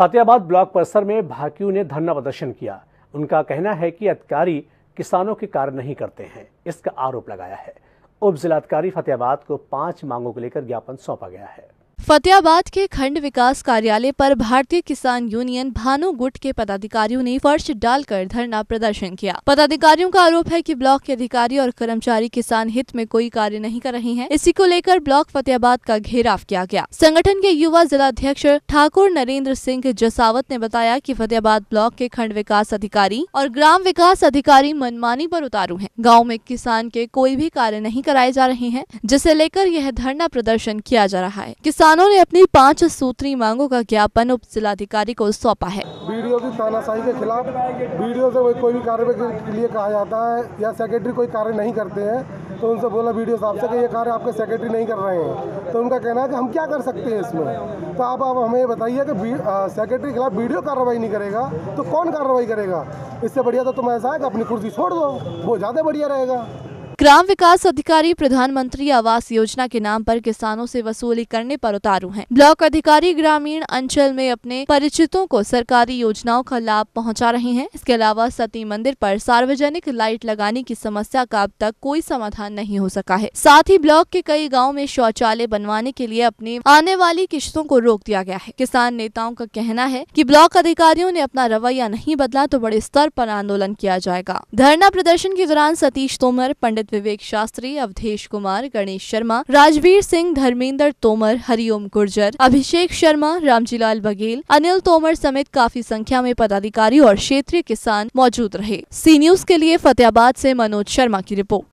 Fatehabad block परिसर में भाकियों ने धरना प्रदर्शन किया उनका कहना है कि अधिकारी किसानों के कार्य नहीं करते हैं इसका आरोप लगाया है उप जिलाधिकारी फतेहाबाद को पांच मांगों को लेकर ज्ञापन सौंपा गया है फतेहाबाद के खंड विकास कार्यालय पर भारतीय किसान यूनियन भानु गुट के पदाधिकारियों ने फर्श डालकर धरना प्रदर्शन किया पदाधिकारियों का आरोप है कि ब्लॉक के अधिकारी और कर्मचारी किसान हित में कोई कार्य नहीं कर रहे हैं इसी को लेकर ब्लॉक फतेहाबाद का घेराव किया गया संगठन के युवा जिला अध्यक्ष ठाकुर नरेंद्र सिंह जसावत ने बताया की फतेहाबाद ब्लॉक के खंड विकास अधिकारी और ग्राम विकास अधिकारी मनमानी आरोप उतारू है गाँव में किसान के कोई भी कार्य नहीं कराए जा रहे हैं जिसे लेकर यह धरना प्रदर्शन किया जा रहा है किसान किसानों ने अपनी पांच सूत्री मांगों का ज्ञापन उप जिलाधिकारी को सौंपा है वीडियो की तानाशाही के खिलाफ वीडियो से कोई भी कार्य के लिए कहा जाता है या सेक्रेटरी कोई कार्य नहीं करते हैं तो उनसे बोला वीडियो साहब से कि ये कार्य आपके सेक्रेटरी नहीं कर रहे हैं तो उनका कहना है कि हम क्या कर सकते हैं इसमें तो आप आप हमें बताइए कि सेक्रेटरी के खिलाफ वीडियो कार्रवाई नहीं करेगा तो कौन कार्रवाई करेगा इससे बढ़िया तो तुम ऐसा है कि अपनी कुर्सी छोड़ दो वो ज़्यादा बढ़िया रहेगा ग्राम विकास अधिकारी प्रधानमंत्री आवास योजना के नाम पर किसानों से वसूली करने पर उतारू हैं। ब्लॉक अधिकारी ग्रामीण अंचल में अपने परिचितों को सरकारी योजनाओं का लाभ पहुंचा रहे हैं इसके अलावा सती मंदिर पर सार्वजनिक लाइट लगाने की समस्या का अब तक कोई समाधान नहीं हो सका है साथ ही ब्लॉक के कई गाँव में शौचालय बनवाने के लिए अपनी आने वाली किश्तों को रोक दिया गया है किसान नेताओं का कहना है की ब्लॉक अधिकारियों ने अपना रवैया नहीं बदला तो बड़े स्तर आरोप आंदोलन किया जाएगा धरना प्रदर्शन के दौरान सतीश तोमर पंडित साथ विवेक शास्त्री अवधेश कुमार गणेश शर्मा राजवीर सिंह धर्मेंद्र तोमर हरिओम गुर्जर अभिषेक शर्मा रामजीलाल बघेल अनिल तोमर समेत काफी संख्या में पदाधिकारी और क्षेत्रीय किसान मौजूद रहे सी न्यूज के लिए फतेहाबाद ऐसी मनोज शर्मा की रिपोर्ट